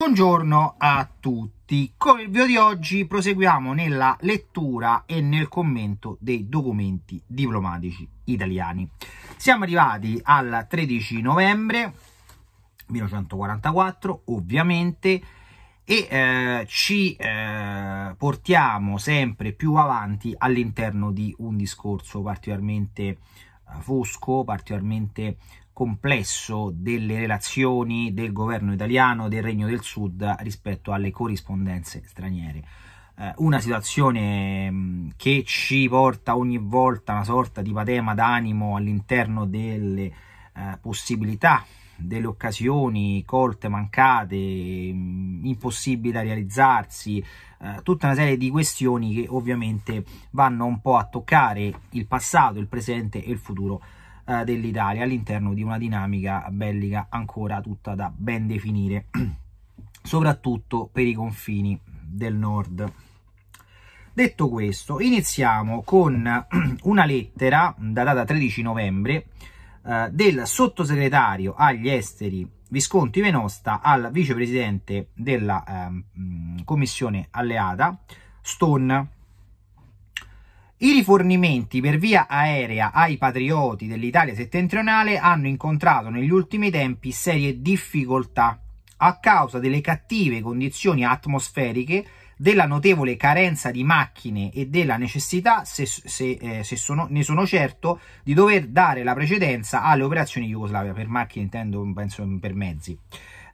Buongiorno a tutti, con il video di oggi proseguiamo nella lettura e nel commento dei documenti diplomatici italiani. Siamo arrivati al 13 novembre 1944 ovviamente e eh, ci eh, portiamo sempre più avanti all'interno di un discorso particolarmente eh, fosco, particolarmente complesso delle relazioni del governo italiano del Regno del Sud rispetto alle corrispondenze straniere. Eh, una situazione mm, che ci porta ogni volta una sorta di patema d'animo all'interno delle eh, possibilità, delle occasioni colte, mancate, mm, impossibili da realizzarsi, eh, tutta una serie di questioni che ovviamente vanno un po' a toccare il passato, il presente e il futuro eh, dell'Italia all'interno di una dinamica bellica ancora tutta da ben definire, soprattutto per i confini del nord. Detto questo, iniziamo con una lettera datata 13 novembre eh, del sottosegretario agli esteri Visconti Venosta al vicepresidente della eh, commissione alleata Stone i rifornimenti per via aerea ai patrioti dell'Italia settentrionale hanno incontrato negli ultimi tempi serie difficoltà a causa delle cattive condizioni atmosferiche, della notevole carenza di macchine e della necessità, se, se, eh, se sono, ne sono certo, di dover dare la precedenza alle operazioni Jugoslavia, per macchine intendo penso per mezzi.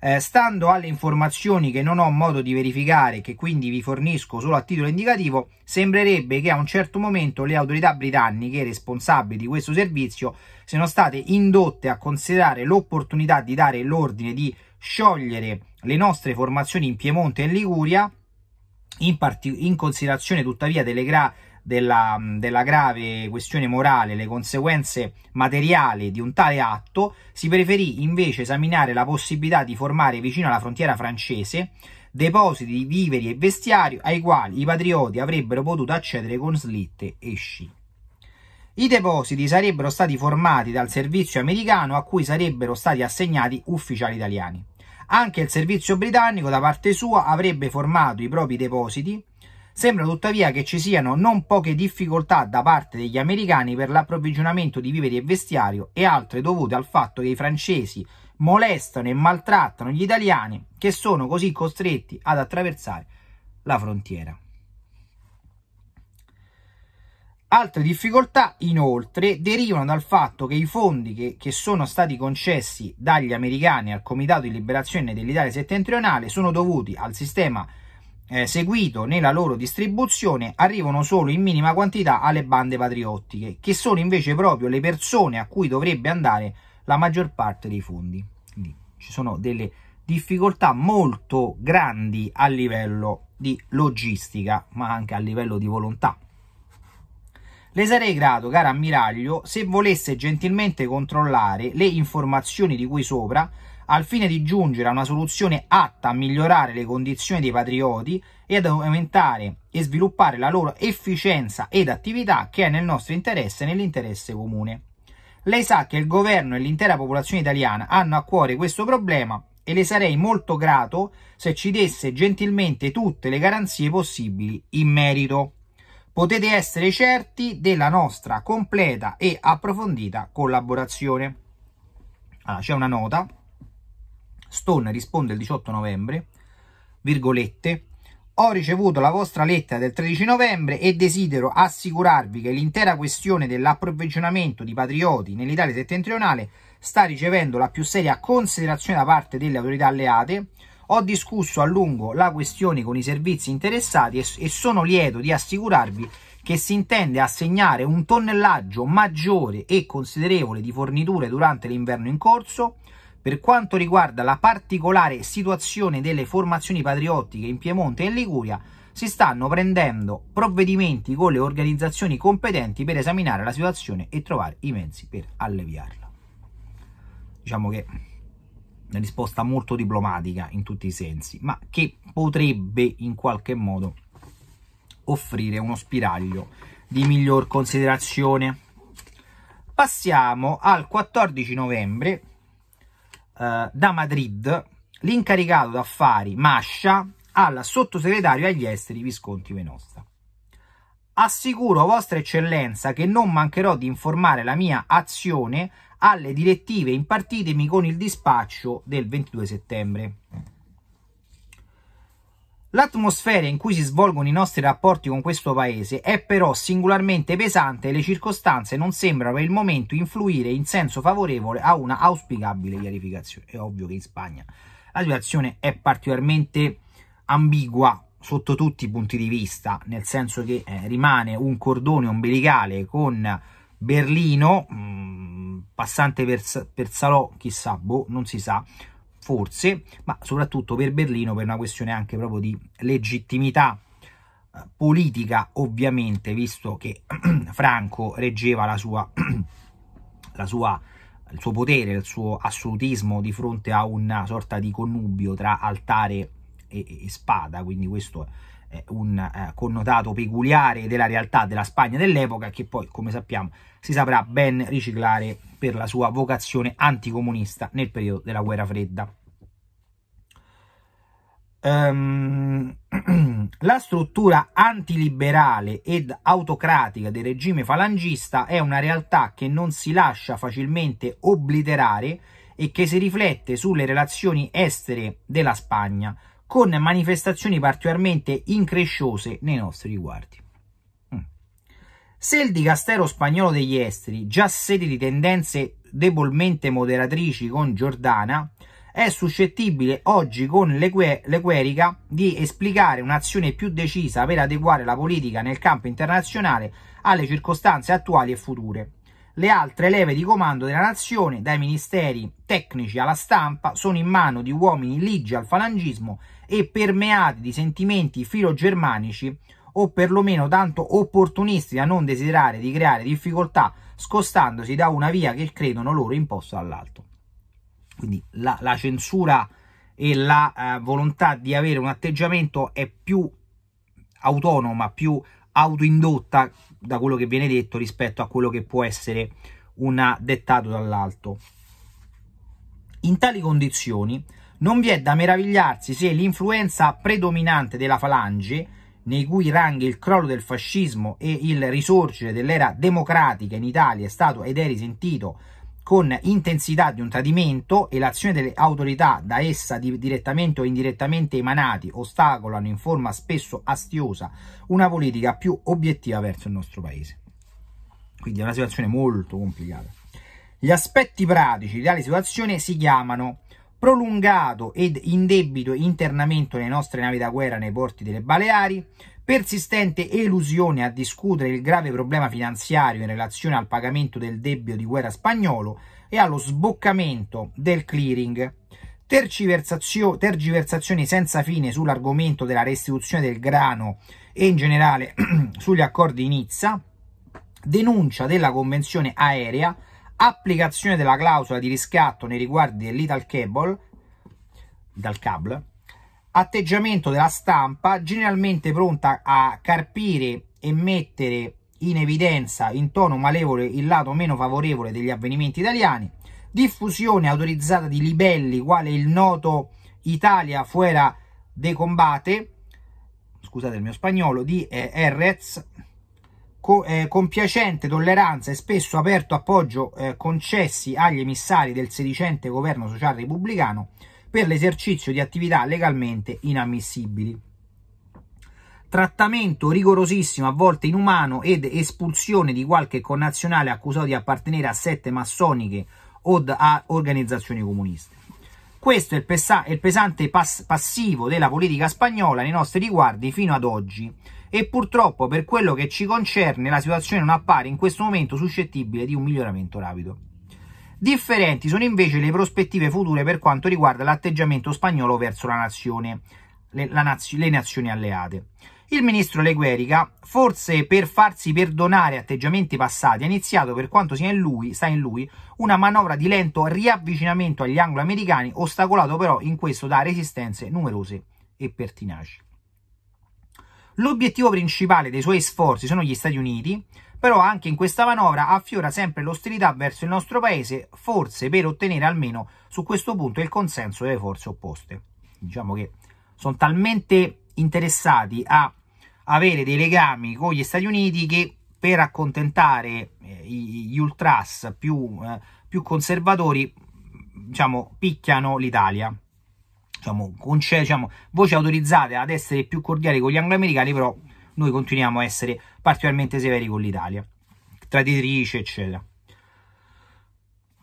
Eh, stando alle informazioni che non ho modo di verificare che quindi vi fornisco solo a titolo indicativo, sembrerebbe che a un certo momento le autorità britanniche responsabili di questo servizio siano state indotte a considerare l'opportunità di dare l'ordine di sciogliere le nostre formazioni in Piemonte e in Liguria in, in considerazione tuttavia delle gravi della, mm, della grave questione morale, le conseguenze materiali di un tale atto, si preferì invece esaminare la possibilità di formare vicino alla frontiera francese depositi di viveri e vestiario ai quali i patrioti avrebbero potuto accedere con slitte e sci. I depositi sarebbero stati formati dal servizio americano a cui sarebbero stati assegnati ufficiali italiani. Anche il servizio britannico da parte sua avrebbe formato i propri depositi Sembra tuttavia che ci siano non poche difficoltà da parte degli americani per l'approvvigionamento di viveri e vestiario e altre dovute al fatto che i francesi molestano e maltrattano gli italiani che sono così costretti ad attraversare la frontiera. Altre difficoltà inoltre derivano dal fatto che i fondi che, che, sono stati concessi dagli americani al Comitato di Liberazione dell'Italia Settentrionale sono dovuti al sistema eh, seguito nella loro distribuzione arrivano solo in minima quantità alle bande patriottiche, che sono invece proprio le persone a cui dovrebbe andare la maggior parte dei fondi. Quindi ci sono delle difficoltà molto grandi a livello di logistica, ma anche a livello di volontà. Le sarei grato, caro ammiraglio, se volesse gentilmente controllare le informazioni di qui sopra al fine di giungere a una soluzione atta a migliorare le condizioni dei patrioti e ad aumentare e sviluppare la loro efficienza ed attività che è nel nostro interesse e nell'interesse comune. Lei sa che il governo e l'intera popolazione italiana hanno a cuore questo problema e le sarei molto grato se ci desse gentilmente tutte le garanzie possibili in merito. Potete essere certi della nostra completa e approfondita collaborazione. Allora, c'è una nota Stone risponde il 18 novembre, virgolette, ho ricevuto la vostra lettera del 13 novembre e desidero assicurarvi che l'intera questione dell'approvvigionamento di patrioti nell'Italia settentrionale sta ricevendo la più seria considerazione da parte delle autorità alleate. Ho discusso a lungo la questione con i servizi interessati e, e sono lieto di assicurarvi che si intende assegnare un tonnellaggio maggiore e considerevole di forniture durante l'inverno in corso per quanto riguarda la particolare situazione delle formazioni patriottiche in Piemonte e in Liguria, si stanno prendendo provvedimenti con le organizzazioni competenti per esaminare la situazione e trovare i mezzi per alleviarla. Diciamo che una risposta molto diplomatica in tutti i sensi, ma che potrebbe in qualche modo offrire uno spiraglio di miglior considerazione. Passiamo al 14 novembre eh, da Madrid l'incaricato d'affari Mascia al sottosegretario agli esteri Visconti Venosta. Assicuro vostra eccellenza che non mancherò di informare la mia azione alle direttive impartitemi con il dispaccio del 22 settembre. L'atmosfera in cui si svolgono i nostri rapporti con questo paese è però singolarmente pesante e le circostanze non sembrano per il momento influire in senso favorevole a una auspicabile chiarificazione. È ovvio che in Spagna la situazione è particolarmente ambigua sotto tutti i punti di vista, nel senso che eh, rimane un cordone ombelicale con Berlino, mh, mm, passante per, per Salò, chissà, boh, non si sa, forse, ma soprattutto per Berlino per una questione anche proprio di legittimità eh, politica, ovviamente, visto che Franco reggeva la sua, la sua, il suo potere, il suo assolutismo di fronte a una sorta di connubio tra altare e, e spada, quindi questo è eh, un eh, connotato peculiare della realtà della Spagna dell'epoca che poi, come sappiamo, si saprà ben riciclare per la sua vocazione anticomunista nel periodo della guerra fredda. Ehm, la struttura antiliberale ed autocratica del regime falangista è una realtà che non si lascia facilmente obliterare e che si riflette sulle relazioni estere della Spagna, con manifestazioni particolarmente incresciose nei nostri riguardi. Mm. Se il dicastero spagnolo degli esteri, già sede di tendenze debolmente moderatrici con Giordana, è suscettibile oggi con l'Equerica di esplicare un'azione più decisa per adeguare la politica nel campo internazionale alle circostanze attuali e future. Le altre leve di comando della nazione, dai ministeri tecnici alla stampa, sono in mano di uomini ligi al falangismo e permeati di sentimenti filogermanici o perlomeno tanto opportunisti da non desiderare di creare difficoltà scostandosi da una via che credono loro imposta dall'alto. Quindi la, la, censura e la eh, volontà di avere un atteggiamento è più autonoma, più autoindotta da quello che viene detto rispetto a quello che può essere un dettato dall'alto. In tali condizioni non vi è da meravigliarsi se l'influenza predominante della falange, nei cui ranghi il crollo del fascismo e il risorgere dell'era democratica in Italia è stato ed è risentito con intensità di un tradimento e l'azione delle autorità da essa direttamente o indirettamente emanati ostacolano in forma spesso astiosa una politica più obiettiva verso il nostro paese. Quindi è una situazione molto complicata. Gli aspetti pratici di tale situazione si chiamano prolungato ed indebito internamento delle nostre navi da guerra nei porti delle Baleari, persistente elusione a discutere il grave problema finanziario in relazione al pagamento del debito di guerra spagnolo e allo sboccamento del clearing, tergiversazio tergiversazioni senza fine sull'argomento della restituzione del grano e in generale sugli accordi Nizza, denuncia della convenzione aerea applicazione della clausola di riscatto nei riguardi dell'Ital Cable, dal cable, atteggiamento della stampa generalmente pronta a carpire e mettere in evidenza in tono malevole il lato meno favorevole degli avvenimenti italiani, diffusione autorizzata di libelli quale il noto Italia fuera de combate, scusate il mio spagnolo, di eh, Errez, eh, compiacente tolleranza e spesso aperto appoggio eh, concessi agli emissari del sedicente governo social repubblicano per l'esercizio di attività legalmente inammissibili. Trattamento rigorosissimo, a volte inumano, ed espulsione di qualche connazionale accusato di appartenere a sette massoniche o a organizzazioni comuniste. Questo è il, pesa il pesante pass passivo della politica spagnola nei nostri riguardi fino ad oggi e purtroppo per quello che ci concerne la situazione non appare in questo momento suscettibile di un miglioramento rapido. Differenti sono invece le prospettive future per quanto riguarda l'atteggiamento spagnolo verso la nazione, le, la naz- le nazioni alleate. Il ministro Leguerica, forse per farsi perdonare atteggiamenti passati, ha iniziato per quanto sia in lui, sta in lui una manovra di lento riavvicinamento agli angloamericani, ostacolato però in questo da resistenze numerose e pertinaci. L'obiettivo principale dei suoi sforzi sono gli Stati Uniti, però anche in questa manovra affiora sempre l'ostilità verso il nostro paese, forse per ottenere almeno su questo punto il consenso delle forze opposte. Diciamo che sono talmente interessati a avere dei legami con gli Stati Uniti che per accontentare eh, gli ultras più, eh, più conservatori, diciamo, picchiano l'Italia diciamo, conce- diciamo, voi autorizzate ad essere più cordiali con gli angloamericani, però noi continuiamo a essere particolarmente severi con l'Italia, traditrice, eccetera.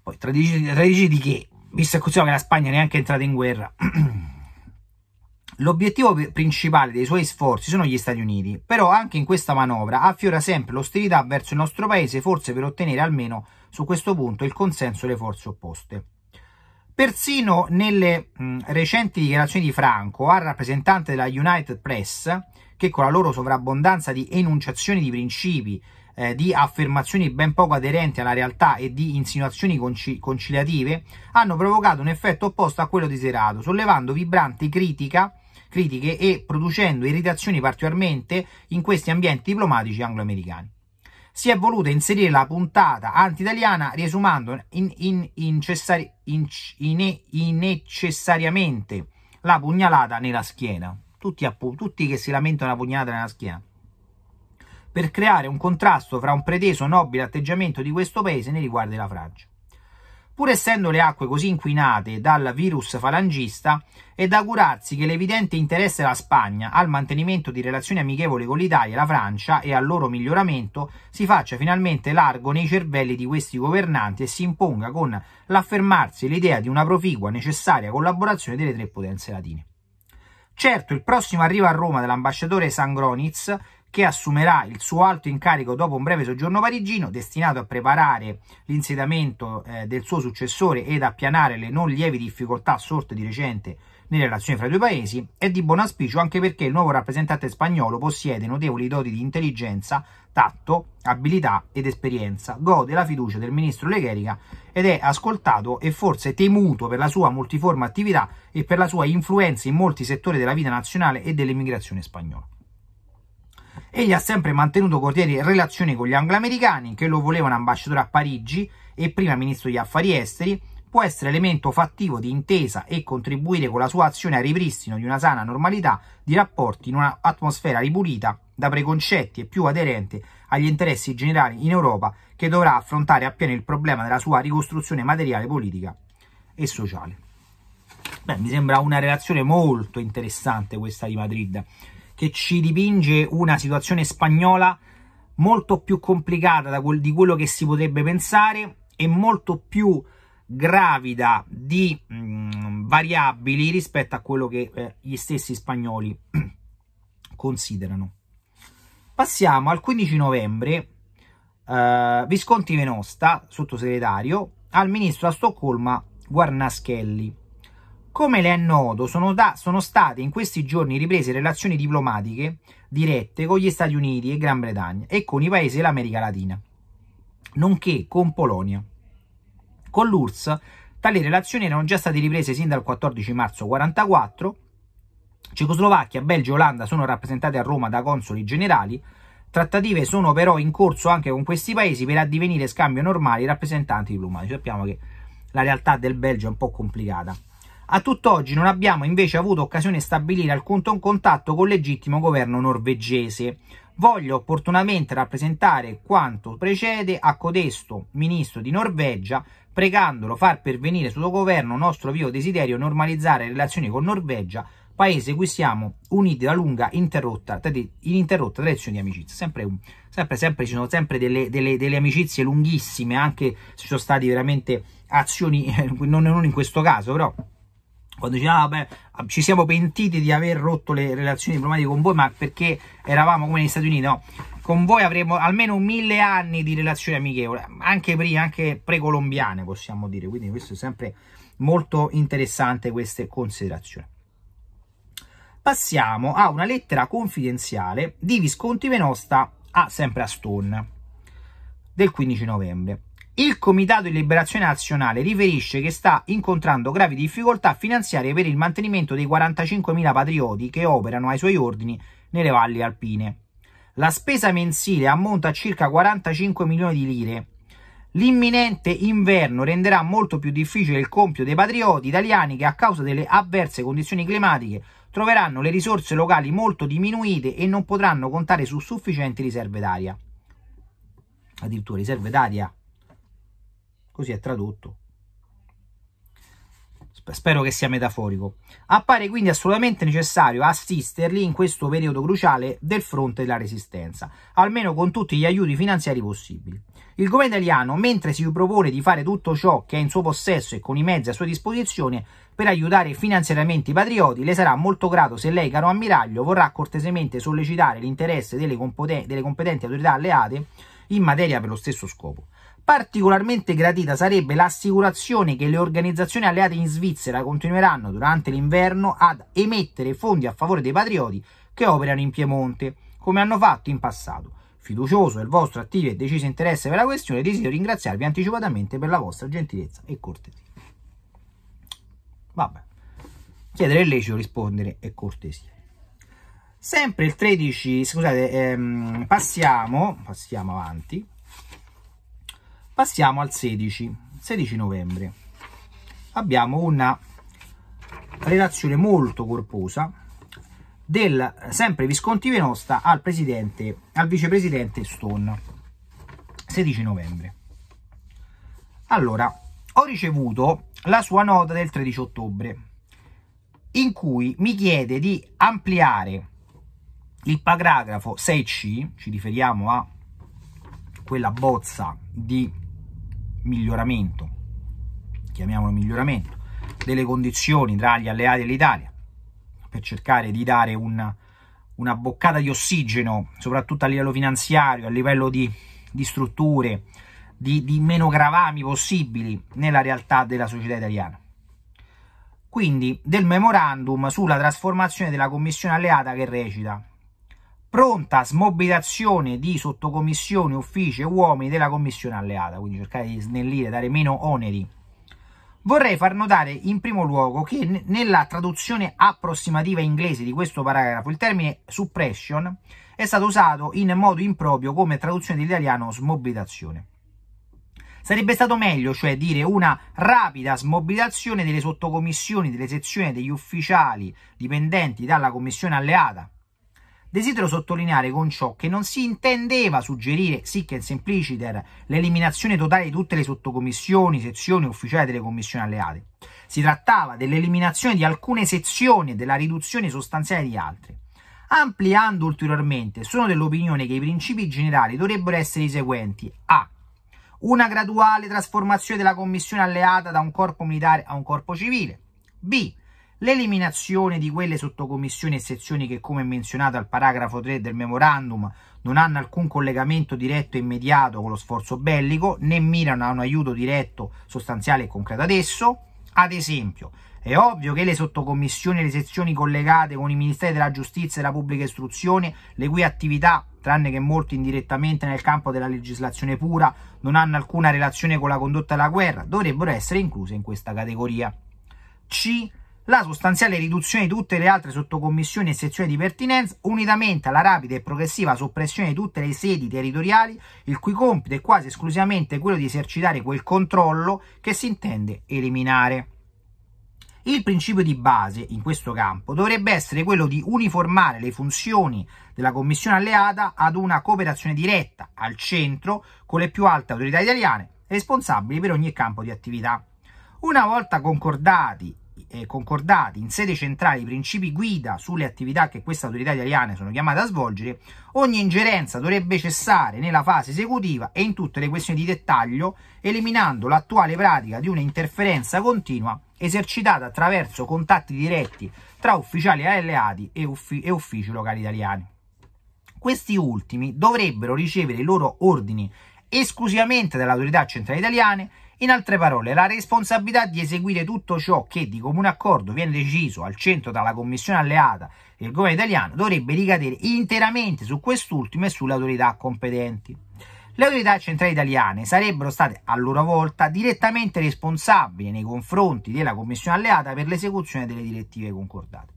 Poi traditrice, di che? Visto e che la Spagna è neanche entrata in guerra. L'obiettivo principale dei suoi sforzi sono gli Stati Uniti, però anche in questa manovra affiora sempre l'ostilità verso il nostro paese, forse per ottenere almeno su questo punto il consenso delle forze opposte. Persino nelle mh, mm, recenti dichiarazioni di Franco al rappresentante della United Press, che con la loro sovrabbondanza di enunciazioni di principi, eh, di affermazioni ben poco aderenti alla realtà e di insinuazioni conci- conciliative, hanno provocato un effetto opposto a quello desiderato, sollevando vibranti critica, critiche e producendo irritazioni particolarmente in questi ambienti diplomatici anglo-americani si è voluta inserire la puntata anti-italiana riesumando in, in, incessari, in, innecessariamente la pugnalata nella schiena. Tutti, appu- tutti che si lamentano la pugnalata nella schiena. Per creare un contrasto fra un preteso nobile atteggiamento di questo paese nei riguardi della Francia pur essendo le acque così inquinate dal virus falangista, è da curarsi che l'evidente interesse della Spagna al mantenimento di relazioni amichevoli con l'Italia e la Francia e al loro miglioramento si faccia finalmente largo nei cervelli di questi governanti e si imponga con l'affermarsi l'idea di una proficua necessaria collaborazione delle tre potenze latine. Certo, il prossimo arrivo a Roma dell'ambasciatore Sangroniz che assumerà il suo alto incarico dopo un breve soggiorno parigino, destinato a preparare l'insediamento eh, del suo successore ed appianare le non lievi difficoltà sorte di recente nelle relazioni fra i due paesi, è di buon auspicio anche perché il nuovo rappresentante spagnolo possiede notevoli doti di intelligenza, tatto, abilità ed esperienza, gode la fiducia del ministro Legherica ed è ascoltato e forse temuto per la sua multiforme attività e per la sua influenza in molti settori della vita nazionale e dell'immigrazione spagnola. Egli ha sempre mantenuto cordiali relazioni con gli angloamericani che lo volevano ambasciatore a Parigi e prima ministro degli affari esteri, può essere elemento fattivo di intesa e contribuire con la sua azione al ripristino di una sana normalità di rapporti in un'atmosfera ripulita da preconcetti e più aderente agli interessi generali in Europa che dovrà affrontare appieno il problema della sua ricostruzione materiale, politica e sociale. Beh, mi sembra una relazione molto interessante questa di Madrid che ci dipinge una situazione spagnola molto più complicata quel, di quello che si potrebbe pensare e molto più gravida di mh, mm, variabili rispetto a quello che eh, gli stessi spagnoli considerano. Passiamo al 15 novembre, eh, Visconti Venosta, sottosegretario, al ministro a Stoccolma Guarnaschelli. Come le è noto, sono, da, sono state in questi giorni riprese relazioni diplomatiche dirette con gli Stati Uniti e Gran Bretagna e con i paesi dell'America Latina, nonché con Polonia. Con l'URSS tali relazioni erano già state riprese sin dal 14 marzo 1944 Cecoslovacchia, Belgio e Olanda sono rappresentate a Roma da consoli generali. Trattative sono però in corso anche con questi paesi per addivenire scambio normale i rappresentanti diplomatici. Sappiamo che la realtà del Belgio è un po' complicata. A tutt'oggi non abbiamo invece avuto occasione di stabilire alcun contatto con il legittimo governo norvegese. Voglio opportunamente rappresentare quanto precede a codesto ministro di Norvegia, pregandolo far pervenire sul suo governo nostro vivo desiderio normalizzare le relazioni con Norvegia, paese cui siamo uniti da lunga interrotta, ininterrotta tradizione di amicizia. Sempre, sempre, sempre, ci sono sempre delle, delle, delle, amicizie lunghissime, anche se ci sono state veramente azioni, eh, non, non in questo caso, però quando dice ah beh ah, ci siamo pentiti di aver rotto le relazioni diplomatiche con voi ma perché eravamo come negli Stati Uniti no con voi avremo almeno mille anni di relazioni amichevole anche, pre, anche precolombiane possiamo dire quindi questo è sempre molto interessante queste considerazioni passiamo a una lettera confidenziale di Visconti Venosta a sempre a Stone del 15 novembre il Comitato di Liberazione Nazionale riferisce che sta incontrando gravi difficoltà finanziarie per il mantenimento dei 45.000 patrioti che operano ai suoi ordini nelle valli alpine. La spesa mensile ammonta a circa 45 milioni di lire. L'imminente inverno renderà molto più difficile il compito dei patrioti italiani che a causa delle avverse condizioni climatiche troveranno le risorse locali molto diminuite e non potranno contare su sufficienti riserve d'aria. Addirittura riserve d'aria Così è tradotto. Spero che sia metaforico. Appare quindi assolutamente necessario assisterli in questo periodo cruciale del fronte della resistenza, almeno con tutti gli aiuti finanziari possibili. Il governo italiano, mentre si propone di fare tutto ciò che è in suo possesso e con i mezzi a sua disposizione per aiutare finanziariamente i patrioti, le sarà molto grato se lei, caro ammiraglio, vorrà cortesemente sollecitare l'interesse delle, delle competenti autorità alleate in materia per lo stesso scopo. Particolarmente gradita sarebbe l'assicurazione che le organizzazioni alleate in Svizzera continueranno durante l'inverno ad emettere fondi a favore dei patrioti che operano in Piemonte, come hanno fatto in passato. Fiducioso del vostro attivo e deciso interesse per la questione, desidero ringraziarvi anticipatamente per la vostra gentilezza e cortesia. Vabbè, chiedere è lecito, rispondere è cortesia. Sempre il 13, scusate, ehm, passiamo, passiamo avanti. Passiamo al 16, 16 novembre. Abbiamo una relazione molto corposa del sempre Visconti Venosta al, presidente, al vicepresidente Stone. 16 novembre. Allora, ho ricevuto la sua nota del 13 ottobre in cui mi chiede di ampliare il paragrafo 6C, ci riferiamo a quella bozza di miglioramento, chiamiamolo miglioramento, delle condizioni tra gli alleati e l'Italia per cercare di dare una, una boccata di ossigeno, soprattutto a livello finanziario, a livello di, di strutture, di, di, meno gravami possibili nella realtà della società italiana. Quindi del memorandum sulla trasformazione della commissione alleata che recita pronta smobilitazione di sottocommissioni, uffici e uomini della commissione alleata, quindi cercare di snellire, dare meno oneri. Vorrei far notare in primo luogo che nella traduzione approssimativa inglese di questo paragrafo il termine suppression è stato usato in modo improprio come traduzione dell'italiano smobilitazione. Sarebbe stato meglio, cioè, dire una rapida smobilitazione delle sottocommissioni, delle sezioni, degli ufficiali dipendenti dalla commissione alleata, Desidero sottolineare con ciò che non si intendeva suggerire sic et sempliciter l'eliminazione totale di tutte le sottocommissioni, sezioni ufficiali delle commissioni alleate. Si trattava dell'eliminazione di alcune sezioni e della riduzione sostanziale di altre. Ampliando ulteriormente, sono dell'opinione che i principi generali dovrebbero essere i seguenti: a. Una graduale trasformazione della commissione alleata da un corpo militare a un corpo civile. b l'eliminazione di quelle sottocommissioni e sezioni che, come menzionato al paragrafo 3 del memorandum, non hanno alcun collegamento diretto e immediato con lo sforzo bellico, né mirano a un aiuto diretto, sostanziale e concreto ad esso. Ad esempio, è ovvio che le sottocommissioni e le sezioni collegate con i Ministeri della Giustizia e della Pubblica Istruzione, le cui attività, tranne che molto indirettamente nel campo della legislazione pura, non hanno alcuna relazione con la condotta della guerra, dovrebbero essere incluse in questa categoria. C la sostanziale riduzione di tutte le altre sottocommissioni e sezioni di pertinenza, unitamente alla rapida e progressiva soppressione di tutte le sedi territoriali, il cui compito è quasi esclusivamente quello di esercitare quel controllo che si intende eliminare. Il principio di base in questo campo dovrebbe essere quello di uniformare le funzioni della Commissione alleata ad una cooperazione diretta al centro con le più alte autorità italiane responsabili per ogni campo di attività. Una volta concordati eh, concordati in sede centrale i principi guida sulle attività che queste autorità italiane sono chiamate a svolgere, ogni ingerenza dovrebbe cessare nella fase esecutiva e in tutte le questioni di dettaglio, eliminando l'attuale pratica di un'interferenza continua esercitata attraverso contatti diretti tra ufficiali alleati e, uffi e uffici locali italiani. Questi ultimi dovrebbero ricevere i loro ordini esclusivamente dalle autorità centrali italiane in altre parole, la responsabilità di eseguire tutto ciò che di comune accordo viene deciso al centro dalla Commissione alleata e il governo italiano dovrebbe ricadere interamente su quest'ultimo e sulle autorità competenti. Le autorità centrali italiane sarebbero state a loro volta direttamente responsabili nei confronti della Commissione alleata per l'esecuzione delle direttive concordate.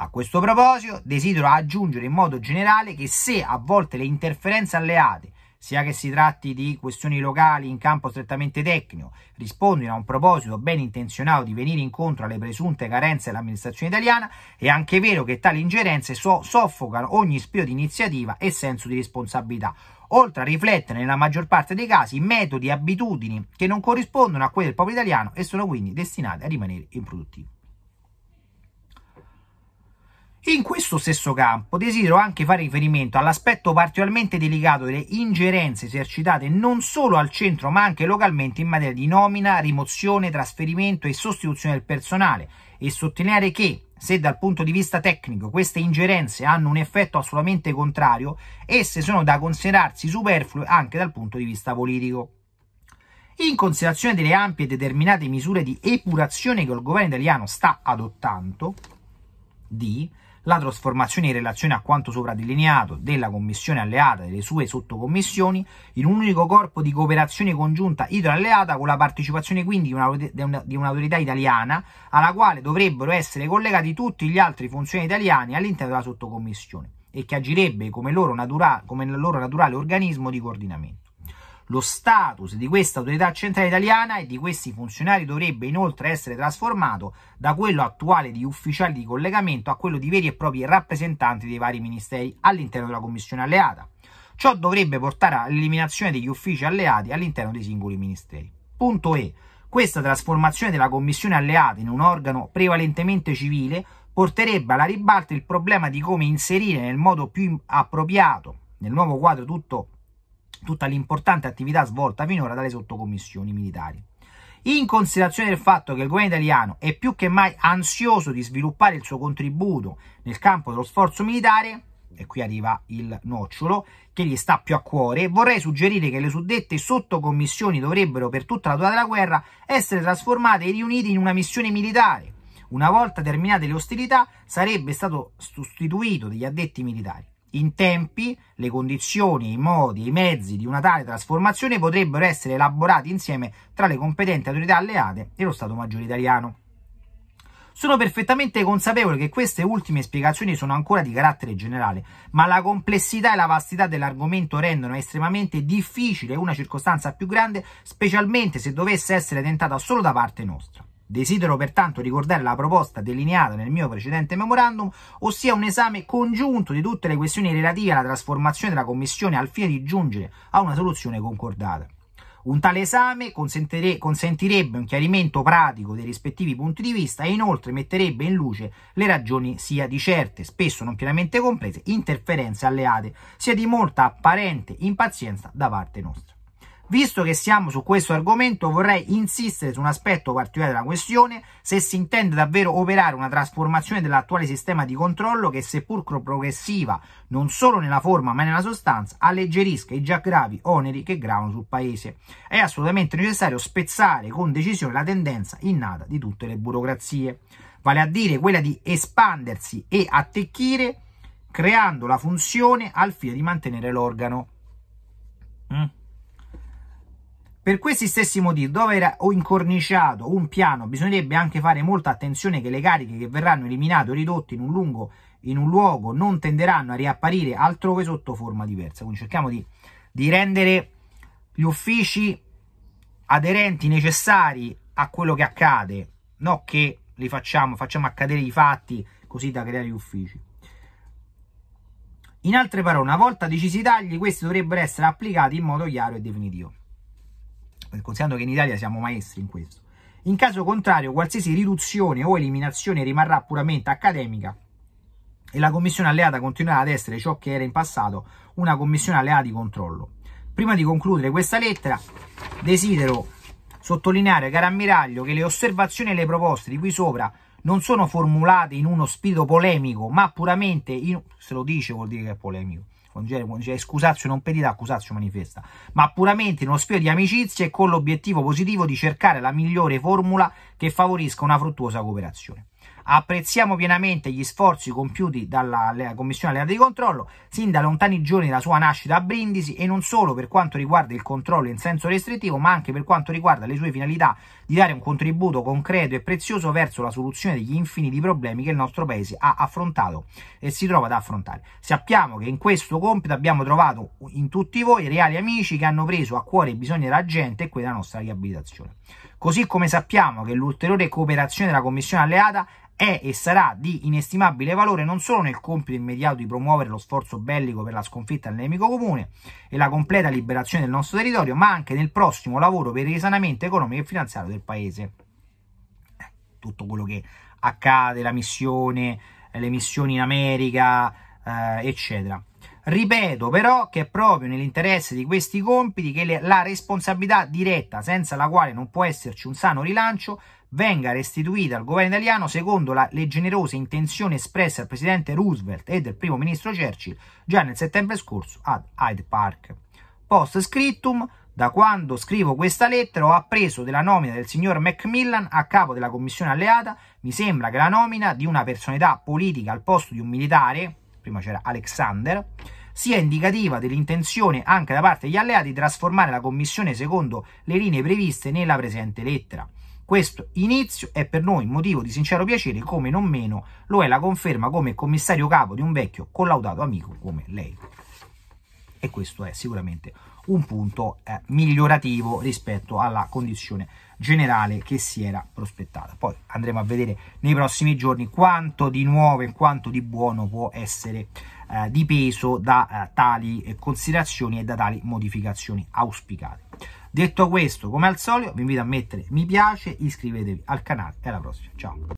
A questo proposito desidero aggiungere in modo generale che se a volte le interferenze alleate sia che si tratti di questioni locali in campo strettamente tecnico, rispondono a un proposito ben intenzionato di venire incontro alle presunte carenze dell'amministrazione italiana, è anche vero che tali ingerenze so soffocano ogni spirito di iniziativa e senso di responsabilità oltre a riflettere nella maggior parte dei casi metodi e abitudini che non corrispondono a quelle del popolo italiano e sono quindi destinate a rimanere improduttive. In questo stesso campo desidero anche fare riferimento all'aspetto particolarmente delicato delle ingerenze esercitate non solo al centro ma anche localmente in materia di nomina, rimozione, trasferimento e sostituzione del personale e sottolineare che se dal punto di vista tecnico queste ingerenze hanno un effetto assolutamente contrario, esse sono da considerarsi superflue anche dal punto di vista politico. In considerazione delle ampie e determinate misure di epurazione che il governo italiano sta adottando, D la trasformazione in relazione a quanto sopra delineato della commissione alleata e delle sue sottocommissioni in un unico corpo di cooperazione congiunta idroalleata con la partecipazione quindi di un'autorità italiana alla quale dovrebbero essere collegati tutti gli altri funzionari italiani all'interno della sottocommissione e che agirebbe come loro, natura, come loro naturale organismo di coordinamento. Lo status di questa autorità centrale italiana e di questi funzionari dovrebbe inoltre essere trasformato da quello attuale di ufficiali di collegamento a quello di veri e propri rappresentanti dei vari ministeri all'interno della Commissione alleata. Ciò dovrebbe portare all'eliminazione degli uffici alleati all'interno dei singoli ministeri. Punto E. Questa trasformazione della Commissione alleata in un organo prevalentemente civile porterebbe alla ribalta il problema di come inserire nel modo più appropriato nel nuovo quadro tutto tutta l'importante attività svolta finora dalle sottocommissioni militari. In considerazione del fatto che il governo italiano è più che mai ansioso di sviluppare il suo contributo nel campo dello sforzo militare, e qui arriva il nocciolo, che gli sta più a cuore, vorrei suggerire che le suddette sottocommissioni dovrebbero per tutta la durata della guerra essere trasformate e riunite in una missione militare. Una volta terminate le ostilità sarebbe stato sostituito degli addetti militari in tempi, le condizioni, i modi, i mezzi di una tale trasformazione potrebbero essere elaborati insieme tra le competenti autorità alleate e lo Stato Maggiore italiano. Sono perfettamente consapevole che queste ultime spiegazioni sono ancora di carattere generale, ma la complessità e la vastità dell'argomento rendono estremamente difficile una circostanza più grande, specialmente se dovesse essere tentata solo da parte nostra. Desidero pertanto ricordare la proposta delineata nel mio precedente memorandum, ossia un esame congiunto di tutte le questioni relative alla trasformazione della Commissione al fine di giungere a una soluzione concordata. Un tale esame consentirebbe un chiarimento pratico dei rispettivi punti di vista e inoltre metterebbe in luce le ragioni sia di certe, spesso non pienamente comprese, interferenze alleate, sia di molta apparente impazienza da parte nostra. Visto che siamo su questo argomento vorrei insistere su un aspetto particolare della questione, se si intende davvero operare una trasformazione dell'attuale sistema di controllo che seppur progressiva, non solo nella forma ma nella sostanza, alleggerisca i già gravi oneri che gravano sul Paese. È assolutamente necessario spezzare con decisione la tendenza innata di tutte le burocrazie, vale a dire quella di espandersi e attecchire creando la funzione al fine di mantenere l'organo. Mm. Per questi stessi motivi, dove era incorniciato un piano, bisognerebbe anche fare molta attenzione che le cariche che verranno eliminate o ridotte in un, lungo, in un luogo non tenderanno a riapparire altrove sotto forma diversa. Quindi cerchiamo di, di rendere gli uffici aderenti necessari a quello che accade, non che li facciamo, facciamo accadere i fatti così da creare gli uffici. In altre parole, una volta decisi i tagli, questi dovrebbero essere applicati in modo chiaro e definitivo. Eh, considerando che in Italia siamo maestri in questo. In caso contrario, qualsiasi riduzione o eliminazione rimarrà puramente accademica e la commissione alleata continuerà ad essere ciò che era in passato una commissione alleata di controllo. Prima di concludere questa lettera, desidero sottolineare, caro ammiraglio, che le osservazioni e le proposte di qui sopra non sono formulate in uno spirito polemico, ma puramente in... se lo dice vuol dire che è polemico congegei, scusazio non pedita, accusazio manifesta, ma puramente in uno spirito di amicizia e con l'obiettivo positivo di cercare la migliore formula che favorisca una fruttuosa cooperazione. Apprezziamo pienamente gli sforzi compiuti dalla Commissione Alleata di Controllo sin da lontani giorni dalla sua nascita a Brindisi e non solo per quanto riguarda il controllo in senso restrittivo, ma anche per quanto riguarda le sue finalità di dare un contributo concreto e prezioso verso la soluzione degli infiniti problemi che il nostro paese ha affrontato e si trova ad affrontare. Sappiamo che in questo compito abbiamo trovato in tutti voi reali amici che hanno preso a cuore i bisogni della gente e quella nostra riabilitazione. Così come sappiamo che l'ulteriore cooperazione della Commissione alleata è e sarà di inestimabile valore non solo nel compito immediato di promuovere lo sforzo bellico per la sconfitta del nemico comune e la completa liberazione del nostro territorio, ma anche nel prossimo lavoro per il risanamento economico e finanziario del paese. Tutto quello che accade, la missione, le missioni in America, eh, eccetera. Ripeto però che è proprio nell'interesse di questi compiti che le, la responsabilità diretta, senza la quale non può esserci un sano rilancio, venga restituita al governo italiano secondo la, le generose intenzioni espresse dal presidente Roosevelt e del primo ministro Churchill già nel settembre scorso ad Hyde Park. Post scrittum, da quando scrivo questa lettera ho appreso della nomina del signor Macmillan a capo della commissione alleata. Mi sembra che la nomina di una personalità politica al posto di un militare, prima c'era Alexander, sia indicativa dell'intenzione anche da parte degli alleati di trasformare la commissione secondo le linee previste nella presente lettera. Questo inizio è per noi motivo di sincero piacere, come non meno lo è la conferma come commissario capo di un vecchio collaudato amico come lei. E questo è sicuramente un punto eh, migliorativo rispetto alla condizione generale che si era prospettata. Poi andremo a vedere nei prossimi giorni quanto di nuovo e quanto di buono può essere eh, dipeso da eh, tali considerazioni e da tali modificazioni auspicate. Detto questo, come al solito, vi invito a mettere mi piace, iscrivetevi al canale e alla prossima. Ciao!